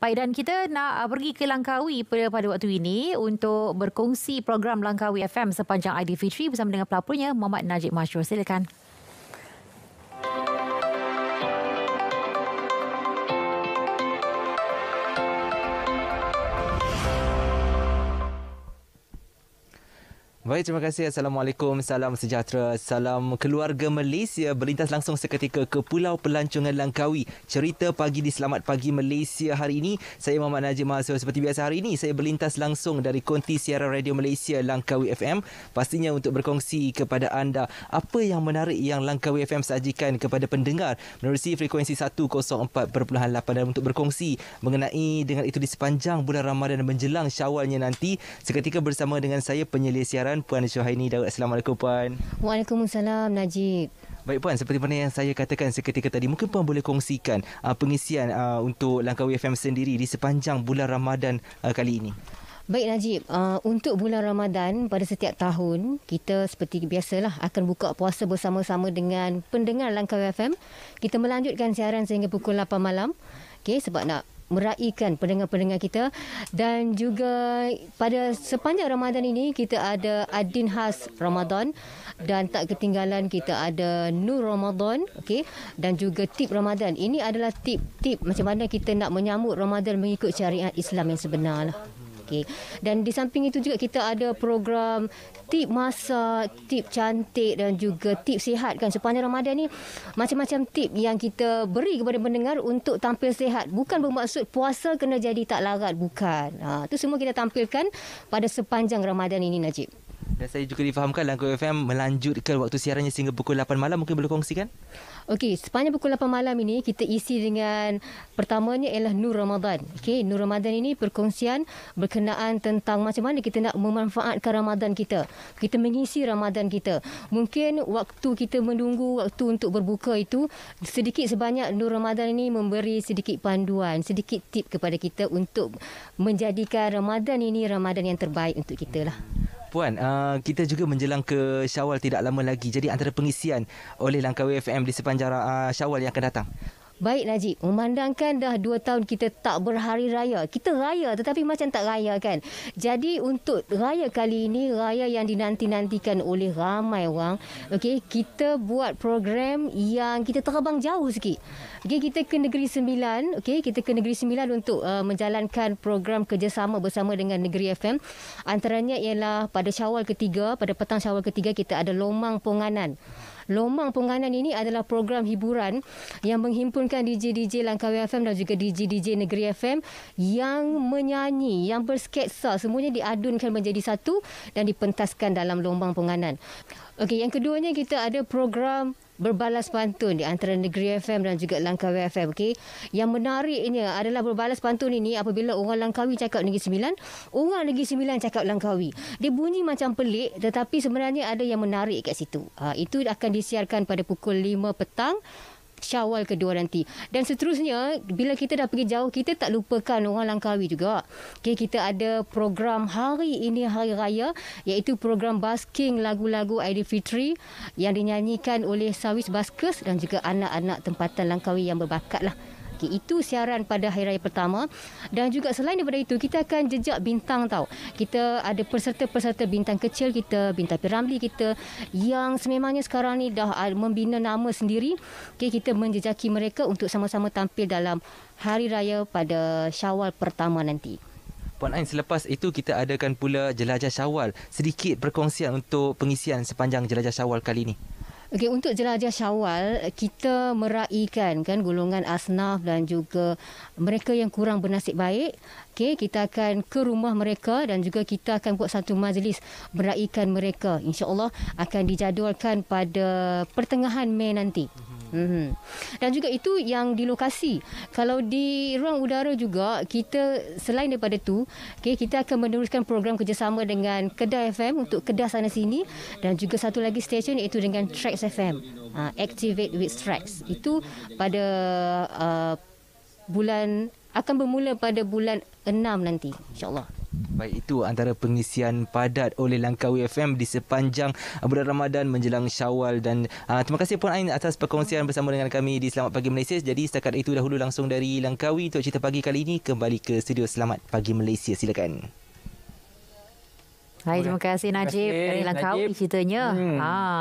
Pak dan kita nak uh, pergi ke Langkawi pada, waktu ini untuk berkongsi program Langkawi FM sepanjang IDV3. bersama dengan pelapornya, Muhammad Najib Mashur. Silakan. Baik, terima kasih. Assalamualaikum. Salam sejahtera. Salam keluarga Malaysia berlintas langsung seketika ke Pulau Pelancongan Langkawi. Cerita pagi di Selamat Pagi Malaysia hari ini. Saya Muhammad Najib Mahasiswa. Seperti biasa hari ini, saya berlintas langsung dari Konti Siaran Radio Malaysia Langkawi FM. Pastinya untuk berkongsi kepada anda apa yang menarik yang Langkawi FM sajikan kepada pendengar menerusi frekuensi 104.8 dan untuk berkongsi mengenai dengan itu di sepanjang bulan Ramadan menjelang syawalnya nanti seketika bersama dengan saya penyelia siaran Puan Puan Syuhaini Daud. Assalamualaikum Puan. Waalaikumsalam Najib. Baik Puan, seperti mana yang saya katakan seketika tadi, mungkin Puan boleh kongsikan uh, pengisian uh, untuk Langkawi FM sendiri di sepanjang bulan Ramadan uh, kali ini. Baik Najib, uh, untuk bulan Ramadan pada setiap tahun, kita seperti biasalah akan buka puasa bersama-sama dengan pendengar Langkawi FM. Kita melanjutkan siaran sehingga pukul 8 malam. Okay, sebab nak meraihkan pendengar-pendengar kita dan juga pada sepanjang Ramadan ini kita ada Adin Has Ramadan dan tak ketinggalan kita ada Nur Ramadan okey dan juga tip Ramadan ini adalah tip-tip macam mana kita nak menyambut Ramadan mengikut syariat Islam yang sebenar Okey. Dan di samping itu juga kita ada program tip masa, tip cantik dan juga tip sihat kan sepanjang Ramadan ni macam-macam tip yang kita beri kepada pendengar untuk tampil sihat. Bukan bermaksud puasa kena jadi tak larat bukan. Ha, itu semua kita tampilkan pada sepanjang Ramadan ini Najib. Dan saya juga difahamkan Langkut FM melanjutkan waktu siarannya sehingga pukul 8 malam. Mungkin boleh kongsikan? Okey, sepanjang pukul 8 malam ini kita isi dengan pertamanya ialah Nur Ramadan. Okey, Nur Ramadan ini perkongsian berkenaan tentang macam mana kita nak memanfaatkan Ramadan kita. Kita mengisi Ramadan kita. Mungkin waktu kita menunggu waktu untuk berbuka itu sedikit sebanyak Nur Ramadan ini memberi sedikit panduan, sedikit tip kepada kita untuk menjadikan Ramadan ini Ramadan yang terbaik untuk kita lah. Puan, uh, kita juga menjelang ke Syawal tidak lama lagi. Jadi antara pengisian oleh Langkawi FM di sepanjang uh, Syawal yang akan datang. Baik Najib, memandangkan dah dua tahun kita tak berhari raya. Kita raya tetapi macam tak raya kan. Jadi untuk raya kali ini, raya yang dinanti-nantikan oleh ramai orang. Okay, kita buat program yang kita terbang jauh sikit. Okay, kita ke Negeri Sembilan. Okay, kita ke Negeri Sembilan untuk uh, menjalankan program kerjasama bersama dengan Negeri FM. Antaranya ialah pada syawal ketiga, pada petang syawal ketiga kita ada Lomang Ponganan. Lomang Pengganan ini adalah program hiburan yang menghimpunkan DJ-DJ Langkawi FM dan juga DJ-DJ Negeri FM yang menyanyi, yang bersketsa. Semuanya diadunkan menjadi satu dan dipentaskan dalam Lomang Pengganan. Okey, yang keduanya kita ada program berbalas pantun di antara Negeri FM dan juga Langkawi FM. Okay? Yang menarik ini adalah berbalas pantun ini apabila orang Langkawi cakap Negeri Sembilan, orang Negeri Sembilan cakap Langkawi. Dia bunyi macam pelik tetapi sebenarnya ada yang menarik kat situ. Ha, itu akan disiarkan pada pukul 5 petang Syawal kedua nanti. Dan seterusnya, bila kita dah pergi jauh, kita tak lupakan orang Langkawi juga. Okay, kita ada program hari ini, hari raya, iaitu program basking lagu-lagu fitri yang dinyanyikan oleh Sawis Baskers dan juga anak-anak tempatan Langkawi yang berbakat lah. Okay, itu siaran pada hari raya pertama dan juga selain daripada itu kita akan jejak bintang tahu Kita ada peserta-peserta bintang kecil kita, bintang piramli kita yang sememangnya sekarang ni dah ah, membina nama sendiri. Okay, kita menjejaki mereka untuk sama-sama tampil dalam hari raya pada Syawal pertama nanti. Puan Ain, selepas itu kita adakan pula jelajah syawal. Sedikit perkongsian untuk pengisian sepanjang jelajah syawal kali ini. Okey untuk jelajah Syawal kita meraikan kan golongan asnaf dan juga mereka yang kurang bernasib baik okey kita akan ke rumah mereka dan juga kita akan buat satu majlis meraikan mereka insyaallah akan dijadualkan pada pertengahan Mei nanti Mm-hmm. Dan juga itu yang di lokasi. Kalau di ruang udara juga, kita selain daripada itu, okay, kita akan meneruskan program kerjasama dengan Kedah FM untuk Kedah sana sini dan juga satu lagi stesen iaitu dengan Tracks FM. Uh, ha, activate with Tracks. Itu pada uh, bulan akan bermula pada bulan 6 nanti insyaallah. Baik itu antara pengisian padat oleh Langkawi FM di sepanjang bulan Ramadan menjelang Syawal dan uh, terima kasih Puan Ain atas perkongsian bersama dengan kami di Selamat Pagi Malaysia. Jadi setakat itu dahulu langsung dari Langkawi untuk cerita pagi kali ini kembali ke studio Selamat Pagi Malaysia. Silakan. Hai, terima kasih Najib dari Langkawi ceritanya. Hmm. Ha.